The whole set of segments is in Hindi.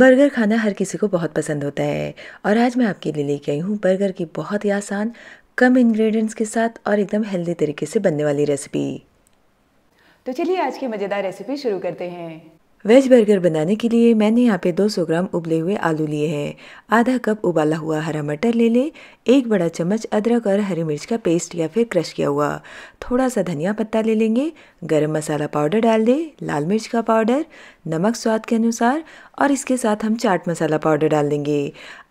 बर्गर खाना हर किसी को बहुत पसंद होता है और आज मैं आपके लिए लेके आई हूँ बर्गर की बहुत ही आसान कम इंग्रेडिएंट्स के साथ और एकदम हेल्दी तरीके से बनने वाली रेसिपी तो चलिए आज की मज़ेदार रेसिपी शुरू करते हैं वेज बर्गर बनाने के लिए मैंने यहाँ पे 200 ग्राम उबले हुए आलू लिए हैं आधा कप उबाला हुआ हरा मटर ले लें एक बड़ा चम्मच अदरक और हरी मिर्च का पेस्ट या फिर क्रश किया हुआ थोड़ा सा धनिया पत्ता ले लेंगे गरम मसाला पाउडर डाल दें लाल मिर्च का पाउडर नमक स्वाद के अनुसार और इसके साथ हम चाट मसाला पाउडर डाल देंगे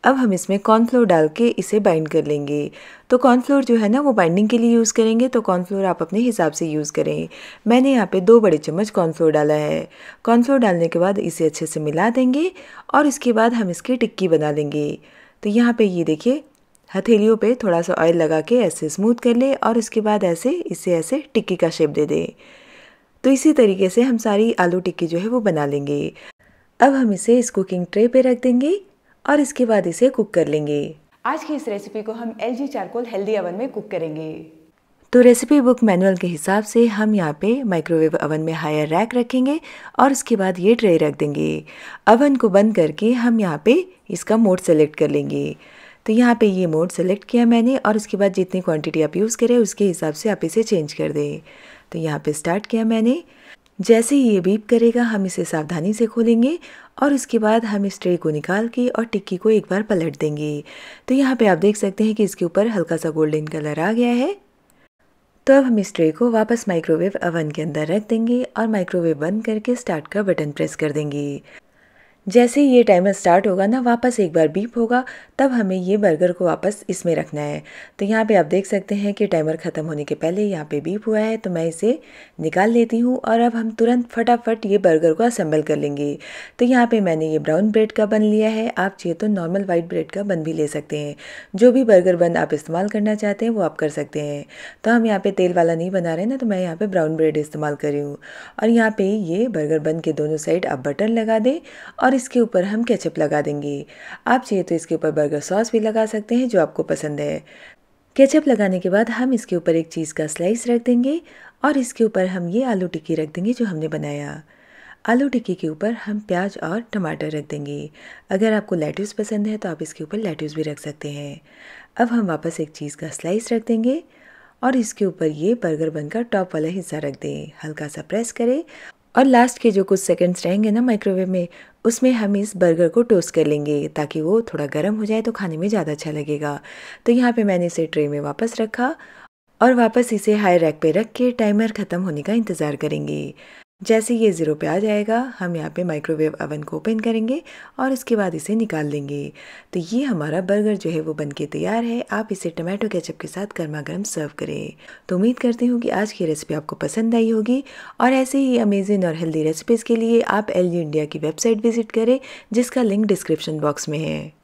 अब हम इसमें कॉर्नफ्लोर डाल के इसे बाइंड कर लेंगे तो कॉर्नफ्लोर जो है ना वो बाइंडिंग के लिए यूज़ करेंगे तो कॉर्नफ्लोर आप अपने हिसाब से यूज़ करें मैंने यहाँ पे दो बड़े चम्मच कॉर्नफ्लोर डाला है कॉर्नफ्लोर डालने के बाद इसे अच्छे से मिला देंगे और इसके बाद हम इसकी टिक्की बना लेंगे तो यहाँ पर ये देखिए हथेलियों पर थोड़ा सा ऑयल लगा के ऐसे स्मूथ कर ले और उसके बाद ऐसे इसे ऐसे टिक्की का शेप दे दें तो इसी तरीके से हम सारी आलू टिक्की जो है वो बना लेंगे अब हम इसे इस कुकिंग ट्रे पे रख देंगे और इसके बाद इसे कुक कर लेंगे आज की इस रेसिपी को हम L G charcoal healthy oven में कुक करेंगे तो रेसिपी बुक मैनुअल के हिसाब से हम यहाँ पे माइक्रोवेव अवन में हायर रैक रखेंगे और उसके बाद ये ट्रे रख देंगे अवन को बंद करके हम यहाँ पे इसका मोड सेलेक्ट कर लेंगे तो यहाँ पे ये मोड सेलेक्ट किया मैंने और उसके बाद जितनी क्वांटिटी आप यूज़ करें उसके हिसाब से आप इसे चेंज कर दें तो यहाँ पे स्टार्ट किया मैंने जैसे ही ये बीप करेगा हम इसे सावधानी से खोलेंगे और उसके बाद हम इस ट्रे को निकाल के और टिक्की को एक बार पलट देंगे तो यहाँ पे आप देख सकते हैं कि इसके ऊपर हल्का सा गोल्डन कलर आ गया है तो अब हम इस ट्रे को वापस माइक्रोवेव अवन के अंदर रख देंगे और माइक्रोवेव बंद करके स्टार्ट का बटन प्रेस कर देंगे जैसे ही ये टाइमर स्टार्ट होगा ना वापस एक बार बीप होगा तब हमें ये बर्गर को वापस इसमें रखना है तो यहाँ पे आप देख सकते हैं कि टाइमर ख़त्म होने के पहले यहाँ पे बीप हुआ है तो मैं इसे निकाल लेती हूँ और अब हम तुरंत फटाफट ये बर्गर को असम्बल कर लेंगे तो यहाँ पे मैंने ये ब्राउन ब्रेड का बन लिया है आप चाहिए तो नॉर्मल वाइट ब्रेड का बन भी ले सकते हैं जो भी बर्गर बन आप इस्तेमाल करना चाहते हैं वो आप कर सकते हैं तो हम यहाँ पर तेल वाला नहीं बना रहे ना तो मैं यहाँ पर ब्राउन ब्रेड इस्तेमाल करी हूँ और यहाँ पर ये बर्गर बन के दोनों साइड आप बटर लगा दें और और इसके ऊपर हम केचप लगा देंगे आप चाहिए तो इसके ऊपर बर्गर सॉस भी लगा सकते हैं जो आपको पसंद है केचप लगाने के बाद हम इसके ऊपर एक चीज़ का स्लाइस रख देंगे और इसके ऊपर हम ये आलू टिक्की रख देंगे जो हमने बनाया आलू टिक्की के ऊपर हम प्याज और टमाटर रख देंगे अगर आपको लेट्यूस पसंद है तो आप इसके ऊपर लेट्यूस भी रख सकते हैं अब हम वापस एक चीज़ का स्लाइस रख देंगे और इसके ऊपर ये बर्गर बनकर टॉप वाला हिस्सा रख दें हल्का सा प्रेस करें और लास्ट के जो कुछ सेकंड्स रहेंगे ना माइक्रोवेव में उसमें हम इस बर्गर को टोस्ट कर लेंगे ताकि वो थोड़ा गर्म हो जाए तो खाने में ज़्यादा अच्छा लगेगा तो यहाँ पे मैंने इसे ट्रे में वापस रखा और वापस इसे हाई रैक पे रख के टाइमर ख़त्म होने का इंतज़ार करेंगे जैसे ये ज़ीरो पे आ जाएगा हम यहाँ पे माइक्रोवेव अवन को ओपन करेंगे और उसके बाद इसे निकाल लेंगे तो ये हमारा बर्गर जो है वो बनके तैयार है आप इसे टमाटो केचप के साथ गर्मा गर्म सर्व करें तो उम्मीद करती हूँ कि आज की रेसिपी आपको पसंद आई होगी और ऐसे ही अमेजिंग और हेल्दी रेसिपीज़ के लिए आप एल इंडिया की वेबसाइट विजिट करें जिसका लिंक डिस्क्रिप्शन बॉक्स में है